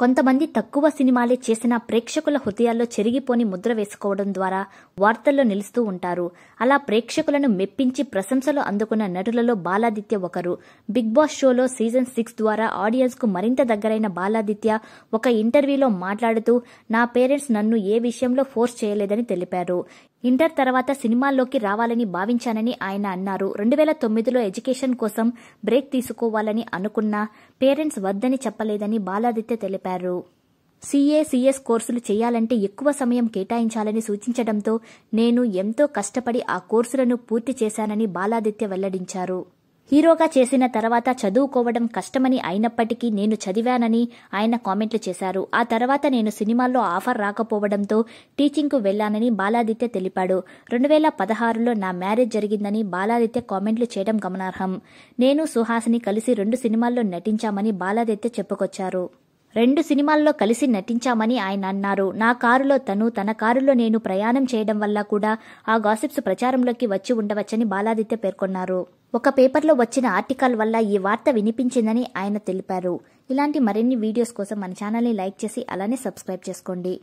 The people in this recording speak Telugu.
కొంతమంది తక్కువ సినిమాలే చేసిన ప్రేక్షకుల హృదయాల్లో చెరిగిపోని ముద్ర వేసుకోవడం ద్వారా వార్తల్లో నిలుస్తూ ఉంటారు అలా ప్రేక్షకులను మెప్పించి ప్రశంసలు అందుకున్న నటులలో బాలాదిత్య ఒకరు బిగ్ బాస్ షోలో సీజన్ సిక్స్ ద్వారా ఆడియన్స్ కు మరింత దగ్గరైన బాలాదిత్య ఒక ఇంటర్వ్యూలో మాట్లాడుతూ నా పేరెంట్స్ నన్ను ఏ విషయంలో ఫోర్స్ చేయలేదని తెలిపారు ఇంటర్ తర్వాత సినిమాల్లోకి రావాలని భావించానని ఆయన అన్నారు రెండు వేల తొమ్మిదిలో ఎడ్యుకేషన్ కోసం బ్రేక్ తీసుకోవాలని అనుకున్నా పేరెంట్స్ వద్దని చెప్పలేదని బాలాదిత్య తెలిపారు సీఏ సీఎస్ కోర్సులు చేయాలంటే ఎక్కువ సమయం కేటాయించాలని సూచించడంతో నేను ఎంతో కష్టపడి ఆ కోర్సులను పూర్తి చేశానని బాలాదిత్య వెల్లడించారు హీరోగా చేసిన తర్వాత చదువుకోవడం కష్టమని అయినప్పటికీ నేను చదివానని ఆయన కామెంట్లు చేశారు ఆ తర్వాత నేను సినిమాల్లో ఆఫర్ రాకపోవడంతో టీచింగ్కు వెళ్లానని బాలాదిత్య తెలిపాడు రెండు వేల పదహారులో నా మ్యారేజ్ జరిగిందని బాలాదిత్య కామెంట్లు చేయడం గమనార్హం నేను సుహాసిని కలిసి రెండు సినిమాల్లో నటించామని బాలాదిత్య చెప్పుకొచ్చారు రెండు సినిమాల్లో కలిసి నటించామని ఆయన అన్నారు నా కారులో తను తన కారులో నేను ప్రయాణం చేయడం వల్ల కూడా ఆ గాసిప్స్ ప్రచారంలోకి వచ్చి ఉండవచ్చని బాలాదిత్య పేర్కొన్నారు ఒక పేపర్లో వచ్చిన ఆర్టికల్ వల్ల ఈ వార్త వినిపించిందని ఆయన తెలిపారు ఇలాంటి మరిన్ని వీడియోస్ కోసం మన ఛానల్ని లైక్ చేసి అలానే సబ్స్క్రైబ్ చేసుకోండి